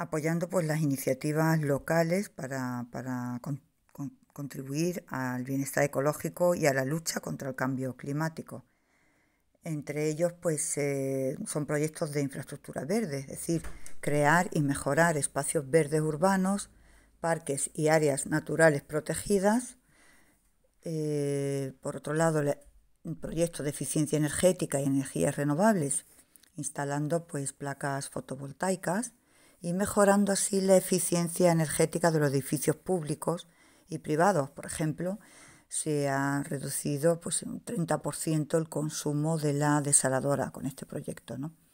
apoyando pues las iniciativas locales para, contribuir al bienestar ecológico y a la lucha contra el cambio climático. Entre ellos pues eh, son proyectos de infraestructura verde, es decir, crear y mejorar espacios verdes urbanos, parques y áreas naturales protegidas. Eh, por otro lado, proyectos de eficiencia energética y energías renovables, instalando pues placas fotovoltaicas y mejorando así la eficiencia energética de los edificios públicos y privados. Por ejemplo, se ha reducido pues, un 30% el consumo de la desaladora con este proyecto. ¿no?